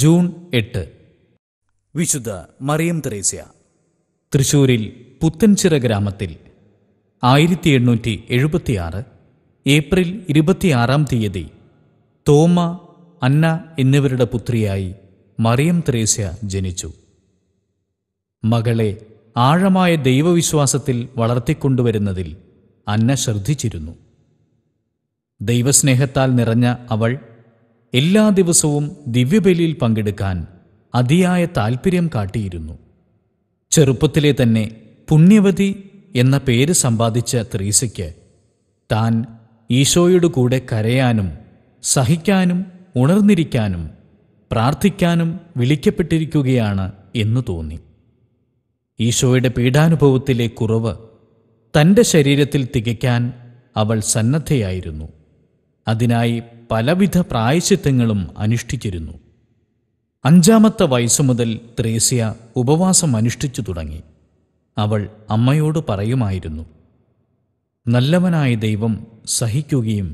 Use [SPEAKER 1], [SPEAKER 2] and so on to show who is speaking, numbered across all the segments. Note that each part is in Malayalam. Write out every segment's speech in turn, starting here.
[SPEAKER 1] ജൂൺ എട്ട് വിശുദ്ധ മറിയം തെരേസ്യ തൃശൂരിൽ പുത്തൻചിറ ഗ്രാമത്തിൽ ആയിരത്തി എണ്ണൂറ്റി എഴുപത്തിയാറ് ഏപ്രിൽ ഇരുപത്തിയാറാം തീയതി തോമ അന്ന എന്നിവരുടെ പുത്രിയായി മറിയം തെരേസ്യ ജനിച്ചു മകളെ ആഴമായ ദൈവവിശ്വാസത്തിൽ വളർത്തിക്കൊണ്ടുവരുന്നതിൽ അന്ന ശ്രദ്ധിച്ചിരുന്നു ദൈവസ്നേഹത്താൽ നിറഞ്ഞ അവൾ എല്ലാ ദിവസവും ദിവ്യബലിയിൽ പങ്കെടുക്കാൻ അതിയായ താൽപ്പര്യം കാട്ടിയിരുന്നു ചെറുപ്പത്തിലെ തന്നെ പുണ്യവതി എന്ന പേര് സമ്പാദിച്ച ത്രീസയ്ക്ക് താൻ ഈശോയുടെ കൂടെ കരയാനും സഹിക്കാനും ഉണർന്നിരിക്കാനും പ്രാർത്ഥിക്കാനും വിളിക്കപ്പെട്ടിരിക്കുകയാണ് എന്ന് തോന്നി ഈശോയുടെ പീഡാനുഭവത്തിലെ കുറവ് തൻ്റെ ശരീരത്തിൽ തികയ്ക്കാൻ അവൾ സന്നദ്ധയായിരുന്നു അതിനായി പലവിധ പ്രായശിത്തങ്ങളും അനുഷ്ഠിച്ചിരുന്നു അഞ്ചാമത്തെ വയസ്സു മുതൽ ത്രേസ്യ ഉപവാസം അനുഷ്ഠിച്ചു തുടങ്ങി അവൾ അമ്മയോട് പറയുമായിരുന്നു നല്ലവനായ ദൈവം സഹിക്കുകയും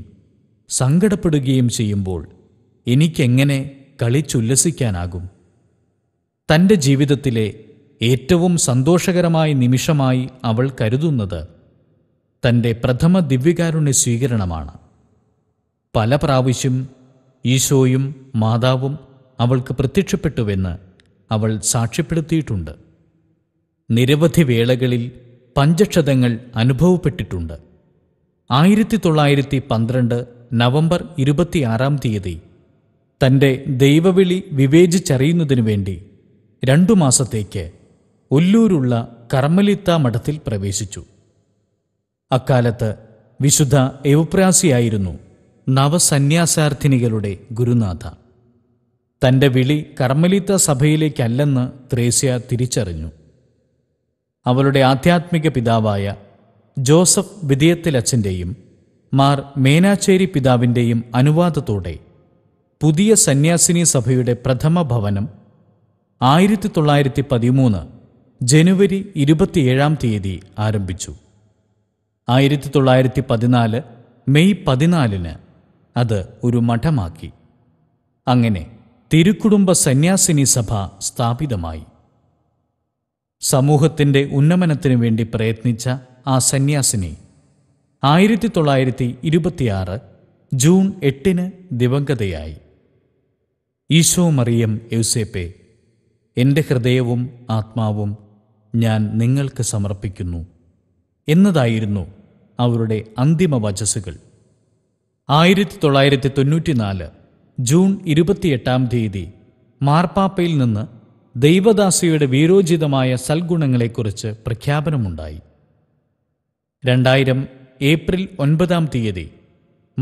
[SPEAKER 1] സങ്കടപ്പെടുകയും ചെയ്യുമ്പോൾ എനിക്കെങ്ങനെ കളിച്ചുല്ലസിക്കാനാകും തൻ്റെ ജീവിതത്തിലെ ഏറ്റവും സന്തോഷകരമായ നിമിഷമായി അവൾ കരുതുന്നത് തൻ്റെ പ്രഥമ ദിവ്യകാരുണ്യ സ്വീകരണമാണ് പല പ്രാവശ്യം ഈശോയും മാതാവും അവൾക്ക് പ്രത്യക്ഷപ്പെട്ടുവെന്ന് അവൾ സാക്ഷ്യപ്പെടുത്തിയിട്ടുണ്ട് നിരവധി വേളകളിൽ പഞ്ചക്ഷതങ്ങൾ അനുഭവപ്പെട്ടിട്ടുണ്ട് ആയിരത്തി തൊള്ളായിരത്തി പന്ത്രണ്ട് നവംബർ ഇരുപത്തിയാറാം തീയതി തൻ്റെ ദൈവവിളി വിവേചിച്ചറിയുന്നതിനു വേണ്ടി രണ്ടു മാസത്തേക്ക് ഒല്ലൂരുള്ള കർമ്മലിത്ത മഠത്തിൽ പ്രവേശിച്ചു അക്കാലത്ത് വിശുദ്ധ എവുപ്രാസിയായിരുന്നു നവസന്യാസാർത്ഥിനികളുടെ ഗുരുനാഥ തൻ്റെ വിളി കർമ്മലീത്ത സഭയിലേക്കല്ലെന്ന് ത്രേസ്യ തിരിച്ചറിഞ്ഞു അവളുടെ ആധ്യാത്മിക പിതാവായ ജോസഫ് വിധേയത്തിലച്ഛൻ്റെയും മാർ മേനാച്ചേരി പിതാവിൻ്റെയും അനുവാദത്തോടെ പുതിയ സന്യാസിനി സഭയുടെ പ്രഥമ ഭവനം ആയിരത്തി തൊള്ളായിരത്തി പതിമൂന്ന് ജനുവരി ഇരുപത്തിയേഴാം തീയതി ആരംഭിച്ചു ആയിരത്തി തൊള്ളായിരത്തി പതിനാല് മെയ് പതിനാലിന് അത് ഒരു മഠമാക്കി അങ്ങനെ തിരുക്കുടുംബ സന്യാസിനി സഭ സ്ഥാപിതമായി സമൂഹത്തിൻ്റെ ഉന്നമനത്തിനു വേണ്ടി പ്രയത്നിച്ച ആ സന്യാസിനി ആയിരത്തി തൊള്ളായിരത്തി ഇരുപത്തിയാറ് ജൂൺ എട്ടിന് ദിവംഗതയായി ഈശോ മറിയം യൂസേപ്പെ എൻ്റെ ഹൃദയവും ആത്മാവും ഞാൻ നിങ്ങൾക്ക് സമർപ്പിക്കുന്നു എന്നതായിരുന്നു അവരുടെ അന്തിമ വചസ്സുകൾ ആയിരത്തി തൊള്ളായിരത്തി തൊണ്ണൂറ്റിനാല് ജൂൺ ഇരുപത്തിയെട്ടാം തീയതി മാർപ്പാപ്പയിൽ നിന്ന് ദൈവദാസിയുടെ വീരോചിതമായ സൽഗുണങ്ങളെക്കുറിച്ച് പ്രഖ്യാപനമുണ്ടായി രണ്ടായിരം ഏപ്രിൽ ഒൻപതാം തീയതി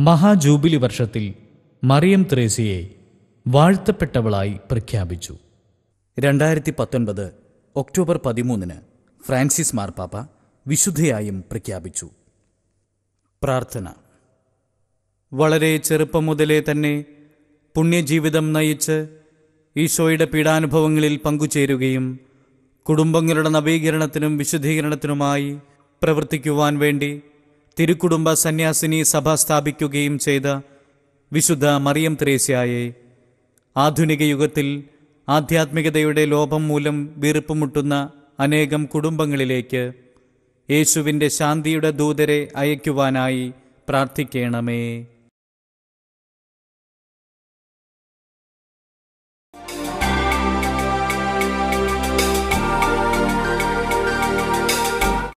[SPEAKER 1] മഹാജൂബിലി വർഷത്തിൽ മറിയം ത്രേസിയെ വാഴ്ത്തപ്പെട്ടവളായി പ്രഖ്യാപിച്ചു രണ്ടായിരത്തി പത്തൊൻപത് ഒക്ടോബർ പതിമൂന്നിന് ഫ്രാൻസിസ് മാർപ്പാപ്പ വിശുദ്ധയായും പ്രഖ്യാപിച്ചു പ്രാർത്ഥന വളരെ ചെറുപ്പം മുതലേ തന്നെ പുണ്യജീവിതം നയിച്ച് ഈശോയുടെ പീഡാനുഭവങ്ങളിൽ പങ്കുചേരുകയും കുടുംബങ്ങളുടെ നവീകരണത്തിനും വിശുദ്ധീകരണത്തിനുമായി പ്രവർത്തിക്കുവാൻ വേണ്ടി തിരുക്കുടുംബ സന്യാസിനി സഭ സ്ഥാപിക്കുകയും ചെയ്ത വിശുദ്ധ മറിയം ത്രേസ്യായെ ആധുനിക യുഗത്തിൽ ആധ്യാത്മികതയുടെ ലോപം മൂലം വീർപ്പുമുട്ടുന്ന അനേകം കുടുംബങ്ങളിലേക്ക് യേശുവിൻ്റെ ശാന്തിയുടെ ദൂതരെ അയക്കുവാനായി പ്രാർത്ഥിക്കണമേ